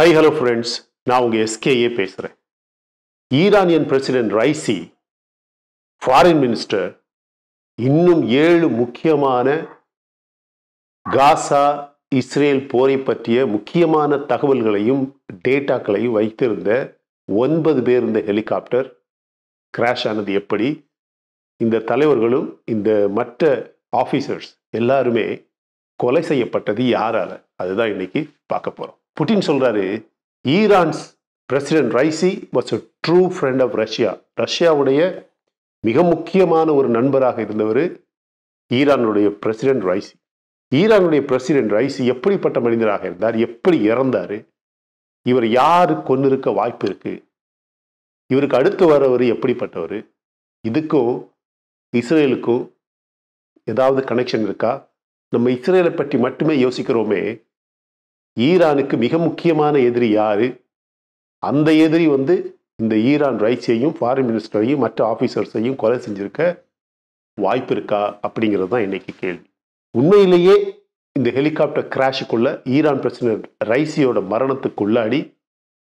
high hello friends நான் உங்கள் SKA பேசுகிறேன் Iranian president Raisi foreign minister இன்னும் ஏழு முக்கியமான காசா இஸ்ரேல் போரை பற்றிய முக்கியமான தகவல்களையும் டேட்டாக்களையும் வைத்திருந்த ஒன்பது பேர் இந்த ஹெலிகாப்டர் கிராஷ் ஆனது எப்படி இந்த தலைவர்களும் இந்த மற்ற ஆஃபீஸர்ஸ் எல்லாருமே கொலை செய்யப்பட்டது யாரால் அதுதான் இன்னைக்கு பார்க்க போகிறோம் புட்டின் சொல்கிறாரு Iran's president Raisi was a true friend of Russia ரஷ்யாவுடைய மிக முக்கியமான ஒரு நண்பராக இருந்தவர் ஈரானுடைய பிரசிடென்ட் ரைசி ஈரானுடைய பிரசிடென்ட் ரைசி எப்படிப்பட்ட மனிதராக இருந்தார் எப்படி இறந்தார் இவர் யார் கொண்டிருக்க வாய்ப்பு இருக்குது இவருக்கு அடுத்து வரவர் எப்படிப்பட்டவர் இதுக்கும் இஸ்ரேலுக்கும் ஏதாவது கனெக்ஷன் இருக்கா நம்ம இஸ்ரேலை பற்றி மட்டுமே யோசிக்கிறோமே ஈரானுக்கு மிக முக்கியமான எதிரி யார் அந்த எதிரி வந்து இந்த ஈரான் ரைஸையும் ஃபாரின் மினிஸ்டரையும் மற்ற ஆஃபீஸர்ஸையும் கொலை செஞ்சுருக்க வாய்ப்பு இருக்கா அப்படிங்கிறது தான் இன்றைக்கி கேள்வி உண்மையிலேயே இந்த ஹெலிகாப்டர் கிராஷுக்குள்ள ஈரான் பிரசிடர் ரைசியோட மரணத்துக்குள்ளாடி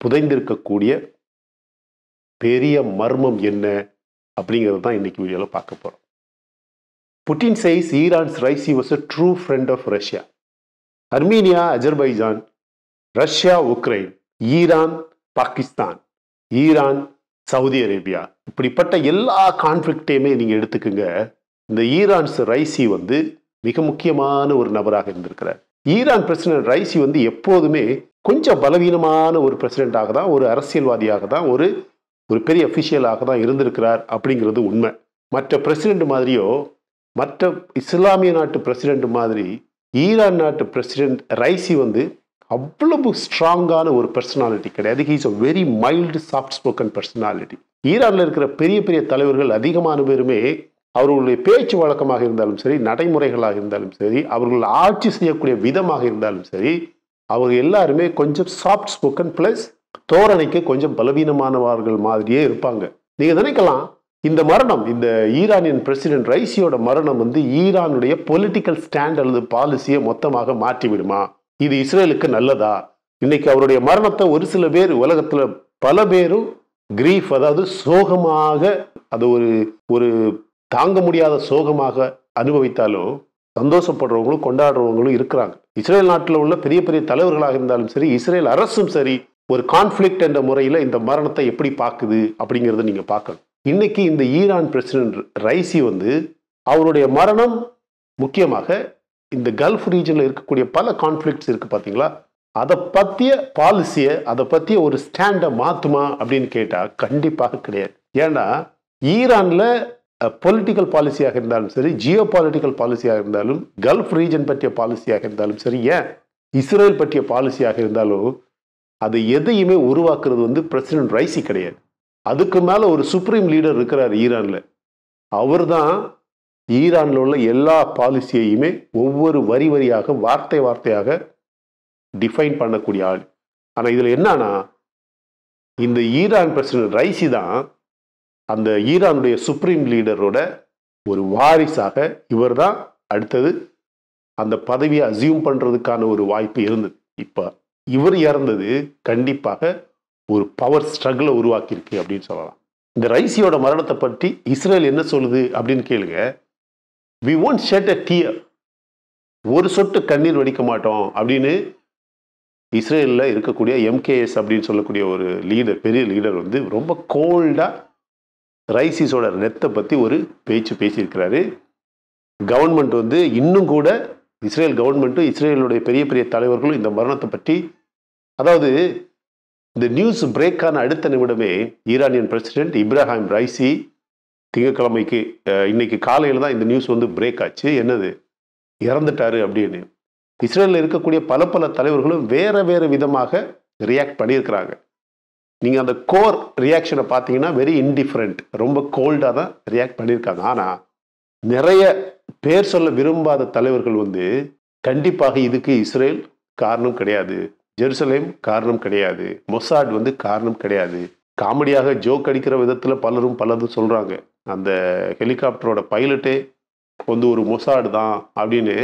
புதைந்திருக்கக்கூடிய பெரிய மர்மம் என்ன அப்படிங்கிறது தான் இன்றைக்கி வீடியோவில் பார்க்க போகிறோம் Putin says Iran's Raisi was a true friend of Russia Armenia Azerbaijan Russia Ukraine Iran Pakistan Iran Saudi Arabia இப்படிப்பட்ட எல்லா கான்ஃப்ளிக்டையுமே நீங்கள் எடுத்துக்கோங்க இந்த ஈரான்ஸ் ரைசி வந்து மிக முக்கியமான ஒரு நபராக இருந்திருக்கிறார் ஈரான் பிரசிடென்ட் ரைசி வந்து எப்போதுமே கொஞ்சம் பலவீனமான ஒரு பிரசிடென்டாக தான் ஒரு அரசியல்வாதியாக தான் ஒரு ஒரு பெரிய அஃபிஷியலாக தான் இருந்திருக்கிறார் அப்படிங்கிறது உண்மை மற்ற பிரசிடென்ட் மாதிரியோ மற்ற இஸ்லாமிய நாட்டு பிரசிடெண்ட் மாதிரி ஈரான் நாட்டு பிரசிடெண்ட் ரைசி வந்து அவ்வளவு ஸ்ட்ராங்கான ஒரு பர்சனாலிட்டி கிடையாது he's a very mild soft spoken personality ஈரானில் இருக்கிற பெரிய பெரிய தலைவர்கள் அதிகமான பேருமே அவர்களுடைய பேச்சு வழக்கமாக இருந்தாலும் சரி நடைமுறைகளாக இருந்தாலும் சரி அவர்கள் ஆட்சி செய்யக்கூடிய விதமாக இருந்தாலும் சரி அவங்க எல்லாருமே கொஞ்சம் சாஃப்ட் ஸ்போக்கன் ப்ளஸ் தோரணைக்கு கொஞ்சம் பலவீனமானவர்கள் மாதிரியே இருப்பாங்க நீங்க நினைக்கலாம் இந்த மரணம் இந்த ஈரானியன் பிரசிடென்ட் ரைசியோட மரணம் வந்து ஈரானுடைய பொலிட்டிக்கல் ஸ்டாண்ட் அல்லது பாலிசியை மொத்தமாக மாற்றிவிடுமா இது இஸ்ரேலுக்கு நல்லதா இன்னைக்கு அவருடைய மரணத்தை ஒரு சில பேர் உலகத்துல பல பேரும் கிரீஃப் அதாவது சோகமாக அது ஒரு ஒரு தாங்க முடியாத சோகமாக அனுபவித்தாலும் சந்தோஷப்படுறவங்களும் கொண்டாடுறவங்களும் இருக்கிறாங்க இஸ்ரேல் நாட்டில் உள்ள பெரிய பெரிய தலைவர்களாக இருந்தாலும் சரி இஸ்ரேல் அரசும் சரி ஒரு கான்ஃப்ளிக்ட் என்ற முறையில் இந்த மரணத்தை எப்படி பார்க்குது அப்படிங்கிறத நீங்கள் பார்க்கணும் இன்னைக்கு இந்த ஈரான் பிரசிடென்ட் ரைசி வந்து அவருடைய மரணம் முக்கியமாக இந்த கல்ஃப் ரீஜனில் இருக்கக்கூடிய பல கான்ஃப்ளிக்ட்ஸ் இருக்குது பார்த்தீங்களா அதை பற்றிய பாலிசியை அதை பற்றிய ஒரு ஸ்டாண்டை மாற்றுமா அப்படின்னு கேட்டால் கண்டிப்பாக கிடையாது ஏன்னா ஈரானில் பொலிட்டிக்கல் பாலிசியாக இருந்தாலும் சரி ஜியோ பாலிட்டிக்கல் பாலிசியாக இருந்தாலும் கல்ஃப் ரீஜன் பற்றிய பாலிசியாக இருந்தாலும் சரி ஏன் இஸ்ரேல் பற்றிய பாலிசியாக இருந்தாலும் அது எதையுமே உருவாக்குறது வந்து பிரசிடென்ட் ரைசி கிடையாது அதுக்கு மேலே ஒரு சுப்ரீம் லீடர் இருக்கிறார் ஈரானில் அவர் தான் ஈரானில் உள்ள எல்லா பாலிசியையுமே ஒவ்வொரு வரி வரியாக வார்த்தை வார்த்தையாக டிஃபைன் பண்ணக்கூடிய ஆள் ஆனால் இதில் என்னன்னா இந்த ஈரான் பிரசிடென்ட் ரைசி தான் அந்த ஈரானுடைய சுப்ரீம் லீடரோட ஒரு வாரிசாக இவர் தான் அடுத்தது அந்த பதவியை அசியூம் பண்ணுறதுக்கான ஒரு வாய்ப்பு இருந்தது இப்போ இவர் இறந்தது கண்டிப்பாக ஒரு பவர் ஸ்ட்ரகிளை உருவாக்கியிருக்கு அப்படின்னு சொல்லலாம் இந்த ரைசியோட மரணத்தை பற்றி இஸ்ரேல் என்ன சொல்லுது அப்படின்னு கேளுங்க we won't shed a tear ஒரு சொட்டு கண்ணீர் வடிக்க மாட்டோம் அப்படின்னு இஸ்ரேலில் இருக்கக்கூடிய எம்கேஎஸ் அப்படின்னு சொல்லக்கூடிய ஒரு லீடர் பெரிய லீடர் வந்து ரொம்ப கோல்டாக ரைசிஸோட நெத்தை பற்றி ஒரு பேச்சு பேசியிருக்கிறாரு கவர்மெண்ட் வந்து இன்னும் கூட இஸ்ரேல் கவர்மெண்ட்டும் இஸ்ரேலுடைய பெரிய பெரிய தலைவர்களும் இந்த மரணத்தை பற்றி அதாவது இந்த நியூஸ் பிரேக் ஆன அடுத்த நிமிடமே ஈரானியன் பிரசிடென்ட் இப்ராஹிம் ரைசி திங்கக்கிழமைக்கு இன்னைக்கு காலையில் தான் இந்த நியூஸ் வந்து பிரேக் ஆச்சு என்னது இறந்துட்டாரு அப்படின்னு இஸ்ரேலில் இருக்கக்கூடிய பல பல தலைவர்களும் வேற வேறு விதமாக ரியாக்ட் பண்ணியிருக்கிறாங்க நீங்கள் அந்த கோர் ரியாக்ஷனை பார்த்தீங்கன்னா வெரி இன்டிஃப்ரெண்ட் ரொம்ப கோல்டாக தான் ரியாக்ட் பண்ணியிருக்காங்க ஆனால் நிறைய பேர் சொல்ல விரும்பாத தலைவர்கள் வந்து கண்டிப்பாக இதுக்கு இஸ்ரேல் காரணம் கிடையாது ஜெருசலேம் காரணம் கிடையாது மொசாட் வந்து காரணம் கிடையாது காமெடியாக ஜோக் அடிக்கிற விதத்தில் பலரும் பலரும் சொல்கிறாங்க அந்த ஹெலிகாப்டரோட பைலட்டே வந்து ஒரு மொசாடு தான் அப்படின்னு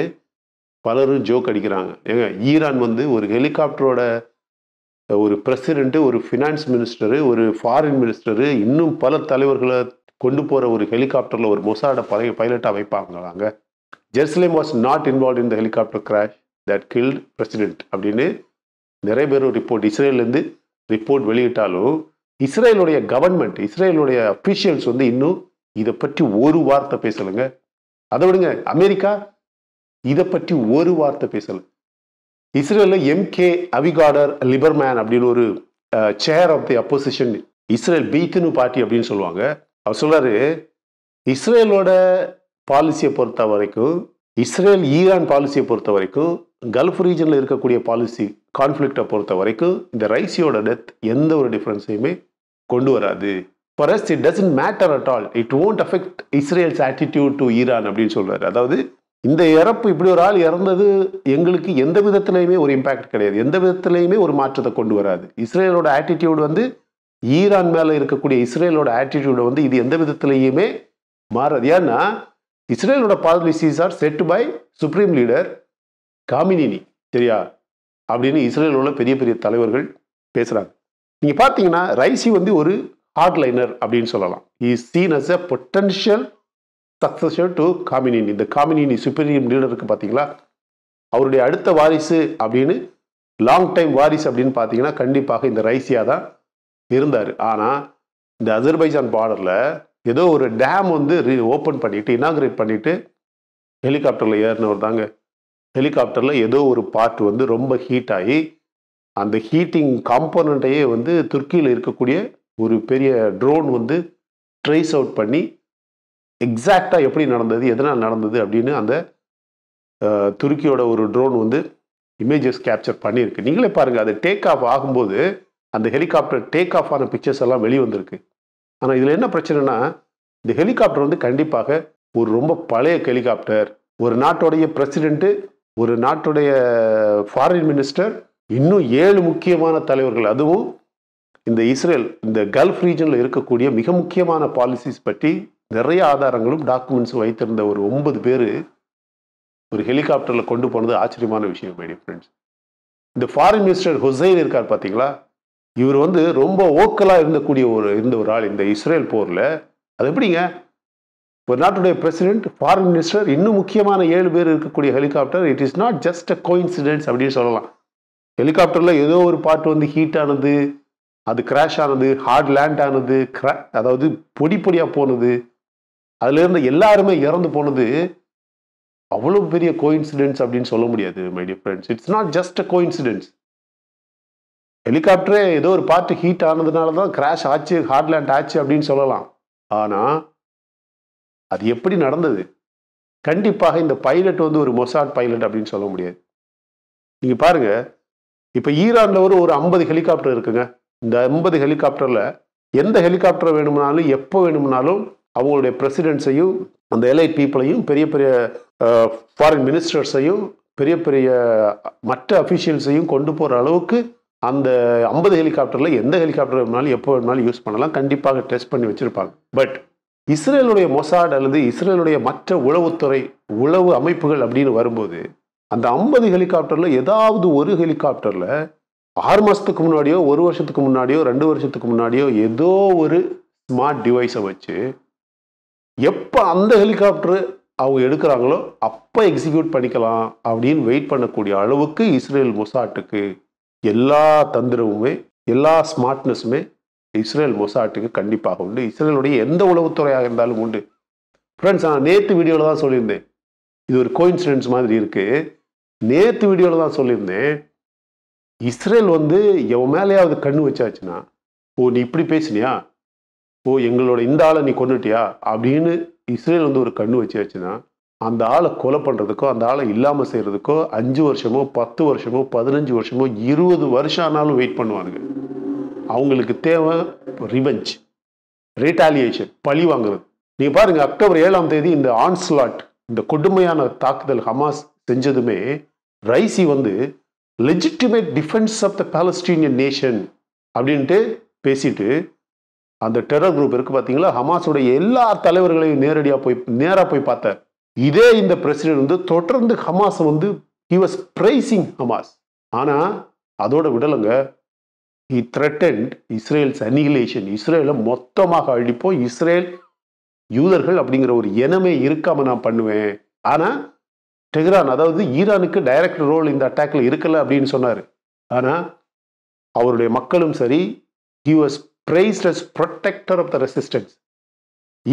பலரும் ஜோக் அடிக்கிறாங்க ஏங்க ஈரான் வந்து ஒரு ஹெலிகாப்டரோட ஒரு பிரசிடென்ட்டு ஒரு ஃபினான்ஸ் மினிஸ்டரு ஒரு ஃபாரின் மினிஸ்டரு இன்னும் பல தலைவர்களை கொண்டு போகிற ஒரு ஹெலிகாப்டரில் ஒரு மொசாடை பழைய பைலட்டாக வைப்பாங்களாங்க Jerusalem was not involve in the helicopter crash that killed president அப்படின்னு நிறைய பேர் ரிப்போர்ட் இஸ்ரேல்லேருந்து ரிப்போர்ட் வெளியிட்டாலும் இஸ்ரேலுடைய கவர்மெண்ட் இஸ்ரேலுடைய அஃபிஷியல்ஸ் வந்து இன்னும் இதை பற்றி ஒரு வார்த்தை பேசலைங்க அதை விடுங்க அமெரிக்கா இதை பற்றி ஒரு வார்த்தை பேசலை இஸ்ரேலில் எம்கே அவிகாடர் லிபர்மேன் அப்படின்னு ஒரு chair of the opposition Israel Beiteinu party அப்படின்னு சொல்லுவாங்க அவர் சொல்கிறாரு இஸ்ரேலோட பாலிசியை பொறுத்த வரைக்கும் இஸ்ரேல் ஈரான் பாலிசியை பொறுத்த வரைக்கும் கல்ஃப் ரீஜனில் இருக்கக்கூடிய பாலிசி கான்ஃப்ளிக்டை பொறுத்த வரைக்கும் இந்த ரைசியோட டெத் எந்த ஒரு டிஃப்ரென்ஸையுமே கொண்டு வராது for us it doesn't matter at all it won't affect Israel's attitude to Iran அப்படின்னு சொல்கிறார் அதாவது இந்த இறப்பு இப்படி ஒரு ஆள் இறந்தது எங்களுக்கு எந்த விதத்துலையுமே ஒரு இம்பேக்ட் கிடையாது எந்த விதத்துலையுமே ஒரு மாற்றத்தை கொண்டு வராது இஸ்ரேலோட ஆட்டிடியூட் வந்து ஈரான் மேலே இருக்கக்கூடிய இஸ்ரேலோட ஆட்டிடியூடை வந்து இது எந்த விதத்துலையுமே மாறாது ஏன்னா இஸ்ரேலோட policies are set by supreme leader Khamenei சரியா அப்படின்னு இஸ்ரேலில் உள்ள பெரிய பெரிய தலைவர்கள் பேசுகிறாங்க நீங்கள் பார்த்தீங்கன்னா ரைசி வந்து ஒரு ஹார்ட்லைனர் அப்படின்னு சொல்லலாம் is seen as a potential successor to Khamenei இந்த காமினினி சுப்பீரியம் லீடருக்கு பார்த்தீங்களா அவருடைய அடுத்த வாரிசு அப்படின்னு லாங் டைம் வாரிசு அப்படின்னு பார்த்தீங்கன்னா கண்டிப்பாக இந்த ரைசியாக தான் இருந்தார் ஆனால் இந்த அஜர்பைஜான் பார்டரில் ஏதோ ஒரு டேம் வந்து ரீ ஓப்பன் பண்ணிட்டு இனாகிரேட் பண்ணிட்டு ஹெலிகாப்டரில் ஏறினவர் தாங்க ஹெலிகாப்டரில் ஏதோ ஒரு பார்ட் வந்து ரொம்ப ஹீட் ஆகி அந்த ஹீட்டிங் காம்போனண்ட்டையே வந்து துருக்கியில் இருக்கக்கூடிய ஒரு பெரிய ட்ரோன் வந்து ட்ரேஸ் அவுட் பண்ணி எக்ஸாக்டாக எப்படி நடந்தது எதனால் நடந்தது அப்படின்னு அந்த துருக்கியோட ஒரு ட்ரோன் வந்து இமேஜஸ் கேப்சர் பண்ணியிருக்கு நீங்களே பாருங்கள் அது டேக் ஆஃப் ஆகும்போது அந்த ஹெலிகாப்டர் டேக் ஆஃப் ஆன பிக்சர்ஸ் எல்லாம் வெளிவந்திருக்கு ஆனால் இதில் என்ன பிரச்சனைனா இந்த ஹெலிகாப்டர் வந்து கண்டிப்பாக ஒரு ரொம்ப பழைய ஹெலிகாப்டர் ஒரு நாட்டோடைய பிரசிடென்ட்டு ஒரு நாட்டுடைய ஃபாரின் மினிஸ்டர் இன்னும் ஏழு முக்கியமான தலைவர்கள் அதுவும் இந்த இஸ்ரேல் இந்த கல்ஃப் ரீஜனில் இருக்கக்கூடிய மிக முக்கியமான பாலிசிஸ் பற்றி நிறைய ஆதாரங்களும் டாக்குமெண்ட்ஸும் வைத்திருந்த ஒரு ஒன்பது பேர் ஒரு ஹெலிகாப்டரில் கொண்டு போனது ஆச்சரியமான விஷயம் மேடி ஃப்ரெண்ட்ஸ் இந்த ஃபாரின் மினிஸ்டர் ஹுசைன் இருக்கார் பார்த்தீங்களா இவர் வந்து ரொம்ப ஓக்கலாக இருந்தக்கூடிய ஒரு இருந்த ஒரு ஆள் இந்த இஸ்ரேல் போரில் அது எப்படிங்க ஒரு நாட்டுடைய பிரசிடென்ட் ஃபாரின் மினிஸ்டர் இன்னும் முக்கியமான ஏழு பேர் இருக்கக்கூடிய helicopter it is not just a coincidence அப்படின்னு சொல்லலாம் ஹெலிகாப்டரில் ஏதோ ஒரு பாட்டு வந்து ஹீட் ஆனது அது கிராஷ் ஆனது ஹார்ட் லேண்ட் ஆனது கிரா அதாவது பொடி பொடியாக போனது அதுலேருந்து எல்லாருமே இறந்து போனது அவ்வளோ பெரிய கோயின்சிடென்ட்ஸ் அப்படின்னு சொல்ல முடியாது my dear friends it's not just a coincidence ஹெலிகாப்டரே ஏதோ ஒரு பாட்டு ஹீட் ஆனதுனால தான் கிராஷ் ஆச்சு ஹார்ட் லேண்ட் ஆச்சு அப்படின்னு சொல்லலாம் ஆனால் அது எப்படி நடந்தது கண்டிப்பாக இந்த பைலட் வந்து ஒரு மொசாட் பைலட் அப்படின்னு சொல்ல முடியாது நீங்கள் பாருங்க இப்போ ஈரானில் ஒரு ஒரு ஐம்பது ஹெலிகாப்டர் இருக்குங்க இந்த ஐம்பது ஹெலிகாப்டரில் எந்த ஹெலிகாப்டர் வேணும்னாலும் எப்போ வேணும்னாலும் அவங்களுடைய பிரசிடென்ட்ஸையும் அந்த எலைட் பீப்புளையும் பெரிய பெரிய ஃபாரின் மினிஸ்டர்ஸையும் பெரிய பெரிய மற்ற அஃபிஷியல்ஸையும் கொண்டு போகிற அளவுக்கு அந்த ஐம்பது ஹெலிகாப்டரில் எந்த ஹெலிகாப்டர் வேணுனாலும் எப்போ வேணுனாலும் யூஸ் பண்ணலாம் கண்டிப்பாக டெஸ்ட் பண்ணி வச்சுருப்பாங்க பட் இஸ்ரேலுடைய மொசாட் அல்லது இஸ்ரேலுடைய மற்ற உளவுத்துறை உளவு அமைப்புகள் அப்படின்னு வரும்போது அந்த ஐம்பது ஹெலிகாப்டரில் ஏதாவது ஒரு ஹெலிகாப்டரில் ஆறு மாதத்துக்கு முன்னாடியோ ஒரு வருஷத்துக்கு முன்னாடியோ ரெண்டு வருஷத்துக்கு முன்னாடியோ ஏதோ ஒரு ஸ்மார்ட் டிவைஸை வச்சு எப்போ அந்த ஹெலிகாப்டரு அவங்க எடுக்கிறாங்களோ அப்போ எக்ஸிக்யூட் பண்ணிக்கலாம் அப்படின்னு வெயிட் பண்ணக்கூடிய அளவுக்கு இஸ்ரேல் மொசாட்டுக்கு எல்லா தந்திரமுமே எல்லா ஸ்மார்ட்னஸுமே இஸ்ரேல் மொசாட்டுக்கு கண்டிப்பாக உண்டு இஸ்ரேலுடைய எந்த உளவுத்துறையாக இருந்தாலும் உண்டு ஃப்ரெண்ட்ஸ் நான் நேற்று வீடியோவில் தான் சொல்லியிருந்தேன் இது ஒரு கோயின்சிடென்ஸ் மாதிரி இருக்குது நேற்று வீடியோவில் தான் சொல்லியிருந்தேன் இஸ்ரேல் வந்து எவன் மேலேயாவது கண்ணு வச்சாச்சுன்னா ஓ நீ இப்படி பேசினியா ஓ எங்களோட இந்த ஆளை நீ கொண்டுட்டியா அப்படின்னு இஸ்ரேல் வந்து ஒரு கண்ணு வச்சாச்சுன்னா அந்த ஆளை கொலை பண்ணுறதுக்கோ அந்த ஆளை இல்லாமல் செய்கிறதுக்கோ அஞ்சு வருஷமோ பத்து வருஷமோ பதினஞ்சு வருஷமோ இருபது வருஷம் ஆனாலும் வெயிட் பண்ணுவாங்க அவங்களுக்கு தேவை ரிவெஞ்ச் ரீட்டாலியேஷன் பழி வாங்குறது நீங்கள் பாருங்கள் அக்டோபர் ஏழாம் தேதி இந்த ஆன்ஸ்லாட் இந்த கொடுமையான தாக்குதல் ஹமாஸ் செஞ்சதுமே ரைசி வந்து legitimate defence of the Palestinian nation அப்படின்ட்டு பேசிட்டு அந்த டெரர் குரூப் இருக்குது பார்த்தீங்களா ஹமாஸோட எல்லா தலைவர்களையும் நேரடியாக போய் நேராக போய் பார்த்தார் இதே இந்த பிரசிடென்ட் வந்து தொடர்ந்து ஹமாஸை வந்து ஹி வாஸ் ப்ரைசிங் ஹமாஸ் ஆனால் அதோட விடலைங்க ஹி த்ரெட்டன்ட் இஸ்ரேல்ஸ் அனிகிலேஷன் இஸ்ரேலை மொத்தமாக அழிப்போம் இஸ்ரேல் யூதர்கள் அப்படிங்கிற ஒரு இனமே இருக்காமல் நான் பண்ணுவேன் ஆனால் டெஹ்ரான் அதாவது ஈரானுக்கு டைரக்ட் ரோல் இந்த அட்டாக்ல இருக்கல அப்படின்னு சொன்னார் ஆனால் அவருடைய மக்களும் சரி he was praised as protector of the resistance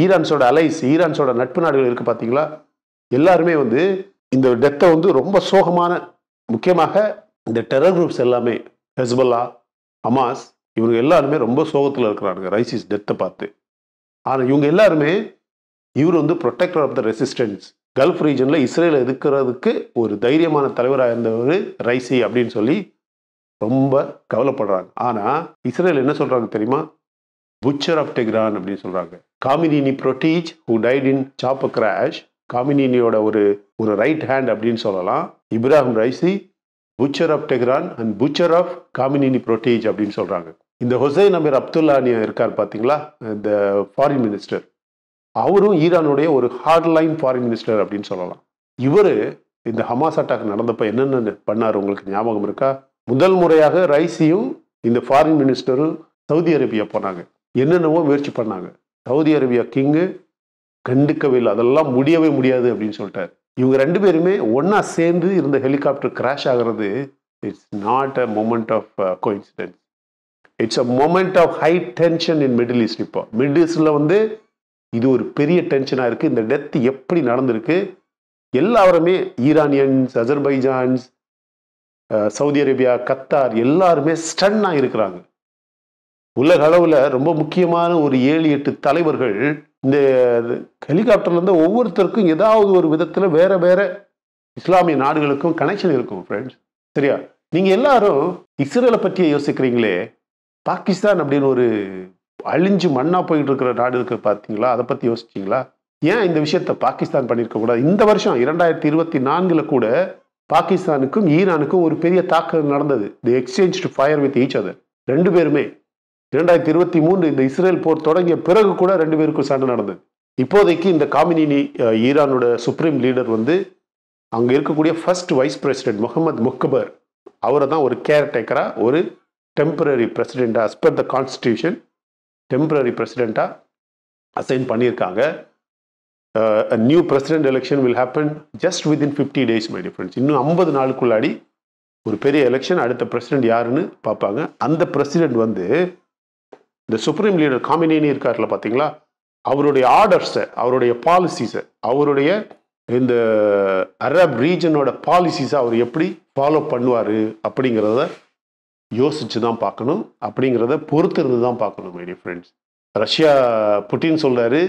ஈரான்ஸோட அலைஸ் ஈரான்ஸோட நட்பு நாடுகள் இருக்குது பார்த்தீங்களா எல்லாருமே வந்து இந்த டெத்தை வந்து ரொம்ப சோகமான முக்கியமாக இந்த டெரர் குரூப்ஸ் எல்லாமே ஹெஸ்பல்லா ஹமாஸ் இவங்க எல்லாருமே ரொம்ப சோகத்தில் இருக்கிறாங்க ரைசிஸ் டெத்தை பார்த்து ஆனால் இவங்க எல்லாருமே இவர் வந்து protector of the resistance Gulf ரீஜனில் இஸ்ரேலை எதுக்கிறதுக்கு ஒரு தைரியமான தலைவராக இருந்தவர் ரைசி அப்படின்னு சொல்லி ரொம்ப கவலைப்படுறாங்க ஆனால் இஸ்ரேல் என்ன சொல்கிறாங்க தெரியுமா புச்சர் ஆஃப் டெக்ரான் அப்படின்னு சொல்கிறாங்க காமினினி ப்ரொட்டீச் ஹூ டைட் இன் சாப்ப கிராஷ் காமினியோட ஒரு ஒரு ரைட் ஹேண்ட் அப்படின்னு சொல்லலாம் Ibrahim Raisi butcher of Tehran and butcher of Khamenei protege அப்படின்னு சொல்கிறாங்க இந்த ஹொசைன் அமீர் அப்துல்லானி இருக்கார் பார்த்தீங்களா இந்த ஃபாரின் மினிஸ்டர் அவரும் ஈரானுடைய ஒரு ஹார்ட்லைன் ஃபாரின் மினிஸ்டர் அப்படின்னு சொல்லலாம் இவர் இந்த ஹமாஸ் அட்டாக் நடந்தப்போ என்னென்ன பண்ணார் உங்களுக்கு ஞாபகம் இருக்கா முதல் முறையாக ரைசியும் இந்த ஃபாரின் மினிஸ்டரும் சவுதி அரேபியா போனாங்க என்னென்னவோ முயற்சி பண்ணாங்க சவுதி அரேபியா கிங்கு கண்டுக்கவே இல்லை அதெல்லாம் முடியவே முடியாது அப்படின்னு சொல்லிட்டார் இவங்க ரெண்டு பேருமே ஒன்றா சேர்ந்து இருந்த ஹெலிகாப்டர் கிராஷ் ஆகிறது it's not a moment of coincidence it's a moment of high tension in middle east இப்போ மிடில் ஈஸ்டில் வந்து இது ஒரு பெரிய டென்ஷனாக இருக்குது இந்த டெத் எப்படி நடந்திருக்கு எல்லாருமே Iranians Azerbaijans Saudi Arabia Qatar எல்லாருமே ஸ்டன்னாக இருக்கிறாங்க உலக அளவில் ரொம்ப முக்கியமான ஒரு ஏழு எட்டு தலைவர்கள் இந்த ஹெலிகாப்டர்லேருந்து ஒவ்வொருத்தருக்கும் ஏதாவது ஒரு விதத்தில் வேற வேற இஸ்லாமிய நாடுகளுக்கும் கனெக்ஷன் இருக்கும் ஃப்ரெண்ட்ஸ் சரியா நீங்கள் எல்லாரும் இஸ்ரேலை பற்றிய யோசிக்கிறீங்களே பாகிஸ்தான் அப்படின்னு ஒரு அழிஞ்சு மண்ணாக போயிட்டு இருக்கிற நாடு இருக்கு பார்த்தீங்களா அதை பற்றி யோசிச்சிங்களா ஏன் இந்த விஷயத்த பாகிஸ்தான் பண்ணியிருக்க கூடாது இந்த வருஷம் இரண்டாயிரத்தி இருபத்தி நான்கில் கூட பாகிஸ்தானுக்கும் ஈரானுக்கும் ஒரு பெரிய தாக்குதல் நடந்தது the exchange fire with each other ரெண்டு பேருமே இரண்டாயிரத்தி இருபத்தி மூன்று இந்த இஸ்ரேல் போர் தொடங்கிய பிறகு கூட ரெண்டு பேருக்கும் சண்டை நடந்தது இப்போதைக்கு இந்த காமினினி ஈரானோட சுப்ரீம் லீடர் வந்து அங்கே இருக்கக்கூடிய ஃபர்ஸ்ட் வைஸ் பிரசிடென்ட் முகமது முக்பர் அவரை தான் ஒரு கேர்டேக்கராக ஒரு temporary பிரசிடெண்டாக as per the constitution temporary பிரசிடெண்ட்டாக assign பண்ணியிருக்காங்க new president election will happen just within fifty days my difference இன்னும் ஐம்பது நாளுக்குள்ளாடி ஒரு பெரிய எலெக்ஷன் அடுத்த பிரசிடென்ட் யாருன்னு பார்ப்பாங்க அந்த பிரசிடென்ட் வந்து இந்த சுப்ரீம் லீடர் காமினேனி இருக்கார்ல பார்த்தீங்களா அவருடைய ஆர்டர்ஸை அவருடைய பாலிசிஸை அவருடைய இந்த அரப் ரீஜனோட பாலிசிஸை அவர் எப்படி ஃபாலோ பண்ணுவார் அப்படிங்கிறத யோசித்து தான் பார்க்கணும் அப்படிங்கிறத பொறுத்திருந்து தான் பார்க்கணும் மைடி ஃப்ரெண்ட்ஸ் ரஷ்யா புட்டின் சொல்கிறாரு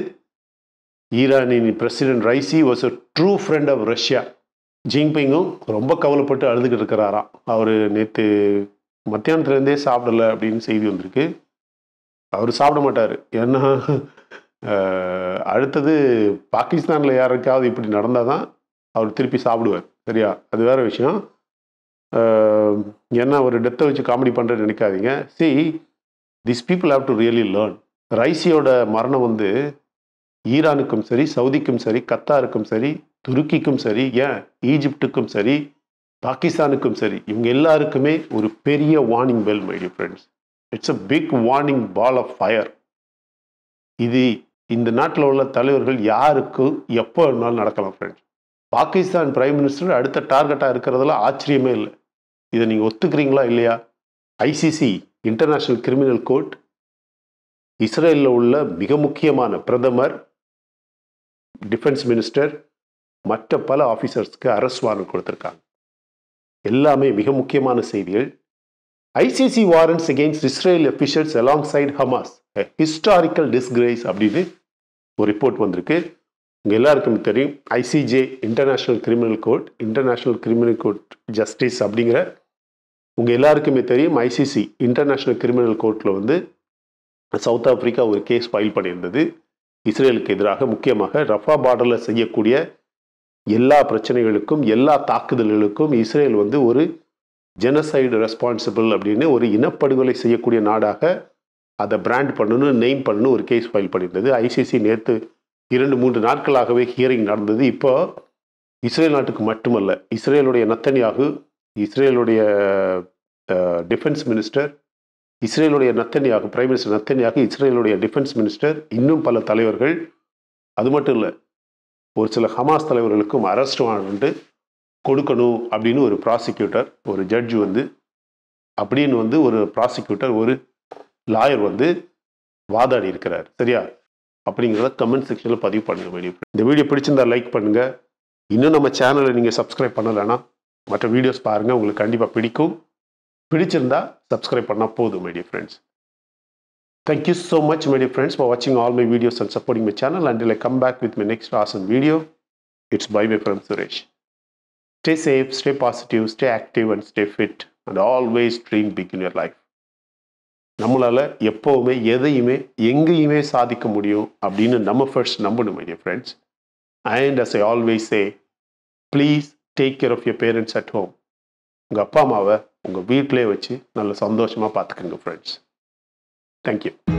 ஈரானின் president Raisi was a true friend of Russia ஜிங்பிங்கும் ரொம்ப கவலைப்பட்டு அழுதுகிட்டு இருக்கிறாராம் அவர் நேற்று மத்தியானத்துலேருந்தே சாப்பிடலை அப்படின்னு செய்தி வந்திருக்கு அவர் சாப்பிட மாட்டார் ஏன்னா அடுத்தது பாகிஸ்தானில் யாருக்காவது இப்படி நடந்தால் தான் அவர் திருப்பி சாப்பிடுவார் சரியா அது வேறு விஷயம் ஏன்னா ஒரு டெத்தை வச்சு காமெடி பண்ணுறேன்னு நினைக்காதீங்க see this people have to really learn ரைசியோட மரணம் வந்து ஈரானுக்கும் சரி சவுதிக்கும் சரி கத்தாருக்கும் சரி துருக்கிக்கும் சரி ஏன் ஈஜிப்டுக்கும் சரி பாகிஸ்தானுக்கும் சரி இவங்க எல்லாருக்குமே ஒரு பெரிய warning bell my dear friends it's a big warning ball of fire இது இந்த நாட்டில் உள்ள தலைவர்கள் யாருக்கு எப்போ வேணாலும் நடக்கலாம் ஃப்ரெண்ட்ஸ் பாகிஸ்தான் பிரைம் மினிஸ்டர் அடுத்த டார்கெட்டாக இருக்கிறதுல ஆச்சரியமே இல்லை இதை நீங்கள் ஒத்துக்கிறீங்களா இல்லையா ஐசிசி இன்டர்நேஷ்னல் கிரிமினல் கோர்ட் இஸ்ரேலில் உள்ள மிக முக்கியமான பிரதமர் டிஃபென்ஸ் மினிஸ்டர் மற்ற பல ஆஃபீஸர்ஸ்க்கு அரசு வாரண்ட் கொடுத்துருக்காங்க எல்லாமே மிக முக்கியமான செய்திகள் ICC warrants against Israel officials alongside Hamas historical disgrace அப்படின்னு ஒரு ரிப்போர்ட் வந்திருக்கு உங்கள் எல்லாருக்கும் தெரியும் ICJ international criminal court international criminal court justice அப்படிங்கிற உங்கள் எல்லாருக்குமே தெரியும் ஐசிசி இன்டர்நேஷ்னல் கிரிமினல் கோர்ட்டில் வந்து சவுத் ஆப்பிரிக்கா ஒரு கேஸ் ஃபைல் பண்ணியிருந்தது இஸ்ரேலுக்கு எதிராக முக்கியமாக ரஃபா பார்டரில் செய்யக்கூடிய எல்லா பிரச்சனைகளுக்கும் எல்லா தாக்குதல்களுக்கும் இஸ்ரேல் வந்து ஒரு ஜெனசைடு ரெஸ்பான்சிபிள் அப்படின்னு ஒரு இனப்படுகொலை செய்யக்கூடிய நாடாக அதை பிராண்ட் பண்ணணும் நெய்ம் பண்ணணும் ஒரு கேஸ் ஃபைல் பண்ணியிருந்தது ஐசிசி நேற்று இரண்டு மூன்று நாட்களாகவே ஹியரிங் நடந்தது இப்போ இஸ்ரேல் நாட்டுக்கு மட்டுமல்ல இஸ்ரேலுடைய நத்தனியாகு இஸ்ரேலுடைய டிஃபென்ஸ் மினிஸ்டர் இஸ்ரேலுடைய நத்தனியாகு பிரைம் மினிஸ்டர் நத்தனியாக இஸ்ரேலுடைய டிஃபென்ஸ் மினிஸ்டர் இன்னும் பல தலைவர்கள் அது மட்டும் இல்லை ஒரு சில ஹமாஸ் தலைவர்களுக்கும் அரெஸ்ட் வாங்கிட்டு கொடுக்கணும் அப்படின்னு ஒரு ப்ராசிக்யூட்டர் ஒரு ஜட்ஜ் வந்து அப்படின்னு வந்து ஒரு ப்ராசிக்யூட்டர் ஒரு லாயர் வந்து வாதாடி இருக்கிறார் சரியா அப்படிங்கிறத கமெண்ட் செக்ஷனில் பதிவு பண்ணுங்கள் வீடியோ இந்த வீடியோ பிடிச்சிருந்தா லைக் பண்ணுங்கள் இன்னும் நம்ம சேனலை நீங்கள் சப்ஸ்கிரைப் பண்ணலைன்னா மற்ற வீடியோஸ் பாருங்கள் உங்களுக்கு கண்டிப்பாக பிடிக்கும் பிடிச்சிருந்தா சப்ஸ்கிரைப் பண்ணால் போதும் my dear friends thank you so much my dear friends for வாட்சிங் all my videos and supporting my channel and I come back with my next awesome video it's bye my from Suresh Stay safe, stay positive, stay active and stay fit and always dream big in your life நம்மளால் எப்போவுமே எதையுமே எங்கேயுமே சாதிக்க முடியும் அப்படின்னு நம்ம first நம்பணும் dear friends and as I always say please take care of your parents at home உங்கள் அப்பா அம்மாவை உங்கள் வீட்டிலே வச்சு நல்ல சந்தோஷமாக பார்த்துக்கோங்க ஃப்ரெண்ட்ஸ் தேங்க்யூ